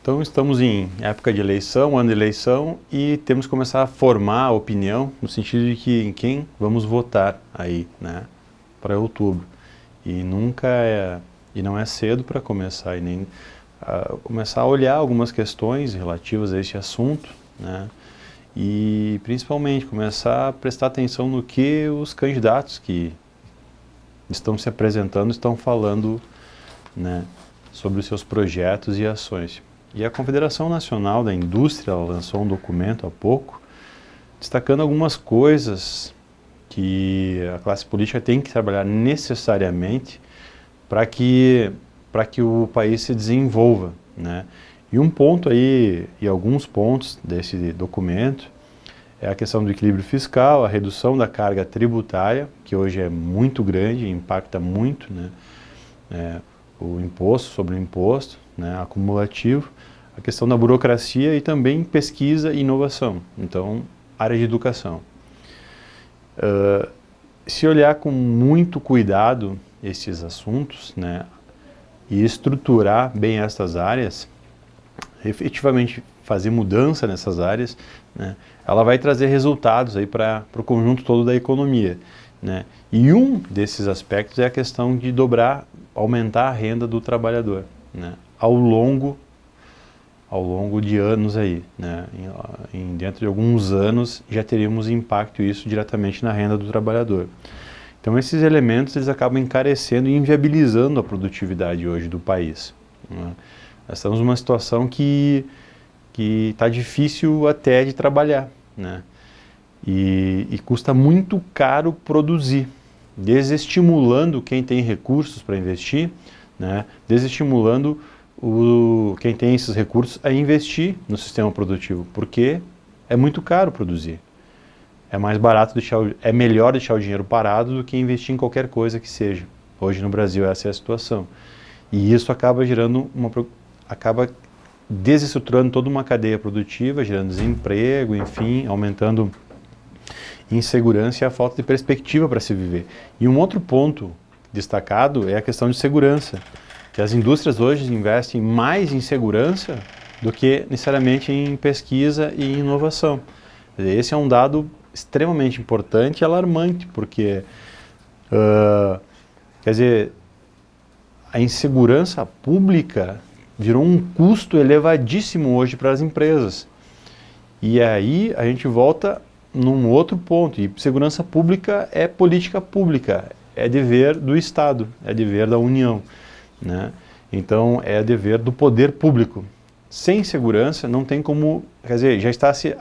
Então estamos em época de eleição, ano de eleição, e temos que começar a formar a opinião no sentido de que em quem vamos votar aí, né, para outubro. E nunca é, e não é cedo para começar e nem uh, começar a olhar algumas questões relativas a este assunto, né, e principalmente começar a prestar atenção no que os candidatos que estão se apresentando estão falando né, sobre os seus projetos e ações. E a Confederação Nacional da Indústria lançou um documento há pouco destacando algumas coisas que a classe política tem que trabalhar necessariamente para que, que o país se desenvolva. Né? E um ponto aí, e alguns pontos desse documento, é a questão do equilíbrio fiscal, a redução da carga tributária, que hoje é muito grande, impacta muito né, é, o imposto sobre o imposto né, acumulativo, a questão da burocracia e também pesquisa e inovação. Então, área de educação. Uh, se olhar com muito cuidado esses assuntos né, e estruturar bem estas áreas, efetivamente fazer mudança nessas áreas, né, ela vai trazer resultados aí para o conjunto todo da economia. Né? E um desses aspectos é a questão de dobrar, aumentar a renda do trabalhador né, ao longo ao longo de anos aí, né? Em, dentro de alguns anos já teríamos impacto isso diretamente na renda do trabalhador. Então esses elementos eles acabam encarecendo e inviabilizando a produtividade hoje do país. Né? Nós estamos numa situação que que está difícil até de trabalhar, né? E, e custa muito caro produzir, desestimulando quem tem recursos para investir, né? Desestimulando o, quem tem esses recursos a investir no sistema produtivo, porque é muito caro produzir. É mais barato deixar, é melhor deixar o dinheiro parado do que investir em qualquer coisa que seja. Hoje no Brasil essa é a situação. E isso acaba gerando uma acaba desestruturando toda uma cadeia produtiva, gerando desemprego, enfim, aumentando insegurança e a falta de perspectiva para se viver. E um outro ponto destacado é a questão de segurança, que as indústrias hoje investem mais em segurança do que necessariamente em pesquisa e inovação. Esse é um dado extremamente importante e alarmante, porque, uh, quer dizer, a insegurança pública virou um custo elevadíssimo hoje para as empresas. E aí a gente volta num outro ponto. E segurança pública é política pública, é dever do Estado, é dever da União. Né? Então é dever do poder público. Sem segurança não tem como, quer dizer, já está se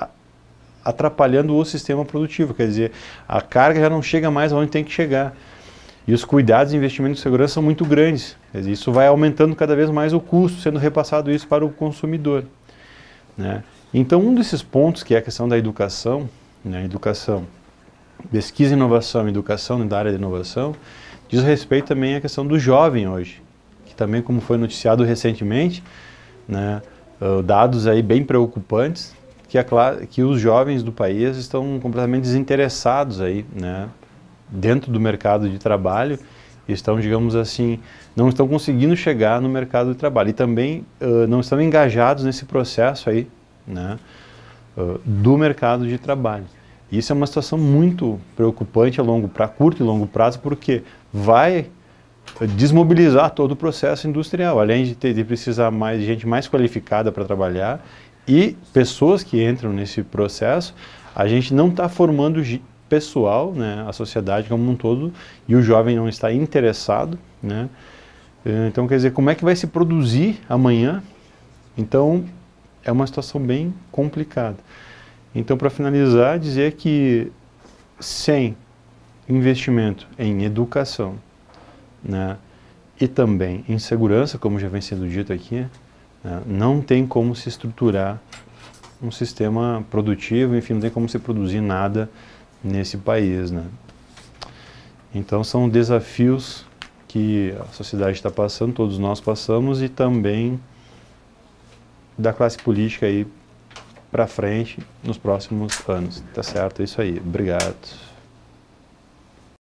atrapalhando o sistema produtivo, quer dizer, a carga já não chega mais onde tem que chegar. E os cuidados de investimento em segurança são muito grandes. Isso vai aumentando cada vez mais o custo, sendo repassado isso para o consumidor. Né? Então, um desses pontos, que é a questão da educação, né? educação, pesquisa e inovação, educação da área de inovação, diz respeito também à questão do jovem hoje, que também, como foi noticiado recentemente, né? Ah, dados aí bem preocupantes, que, é que os jovens do país estão completamente desinteressados aí, né? dentro do mercado de trabalho estão, digamos assim, não estão conseguindo chegar no mercado de trabalho e também uh, não estão engajados nesse processo aí, né, uh, do mercado de trabalho. Isso é uma situação muito preocupante a longo prazo, curto e longo prazo, porque vai desmobilizar todo o processo industrial, além de, ter, de precisar mais de gente mais qualificada para trabalhar e pessoas que entram nesse processo, a gente não está formando pessoal, né, a sociedade como um todo, e o jovem não está interessado, né? Eh, então, quer dizer, como é que vai se produzir amanhã? Então, é uma situação bem complicada. Então, para finalizar, dizer que sem investimento em educação, né, e também em segurança, como já vem sendo dito aqui, né, não tem como se estruturar um sistema produtivo, enfim, não tem como se produzir nada nesse país. Né? Então são desafios que a sociedade está passando, todos nós passamos, e também da classe política aí para frente nos próximos anos. Tá certo? É isso aí. Obrigado.